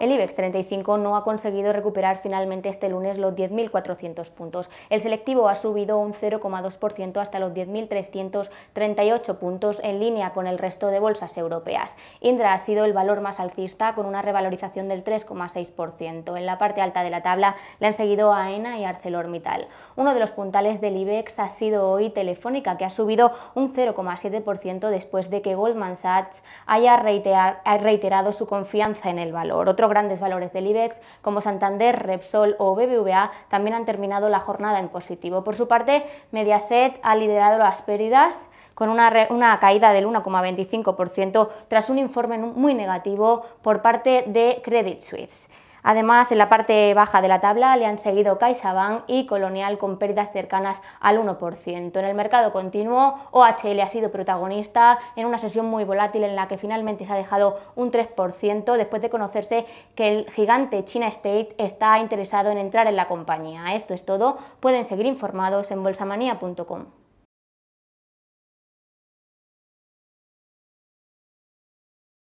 El IBEX 35 no ha conseguido recuperar finalmente este lunes los 10.400 puntos. El selectivo ha subido un 0,2% hasta los 10.338 puntos en línea con el resto de bolsas europeas. Indra ha sido el valor más alcista con una revalorización del 3,6%. En la parte alta de la tabla le han seguido AENA y ArcelorMittal. Uno de los puntales del IBEX ha sido hoy Telefónica, que ha subido un 0,7% después de que Goldman Sachs haya reiterado su confianza en el valor grandes valores del IBEX, como Santander, Repsol o BBVA, también han terminado la jornada en positivo. Por su parte, Mediaset ha liderado las pérdidas con una caída del 1,25% tras un informe muy negativo por parte de Credit Suisse. Además, en la parte baja de la tabla le han seguido CaixaBank y Colonial con pérdidas cercanas al 1%. En el mercado continuo, OHL ha sido protagonista en una sesión muy volátil en la que finalmente se ha dejado un 3% después de conocerse que el gigante China State está interesado en entrar en la compañía. Esto es todo. Pueden seguir informados en bolsamanía.com.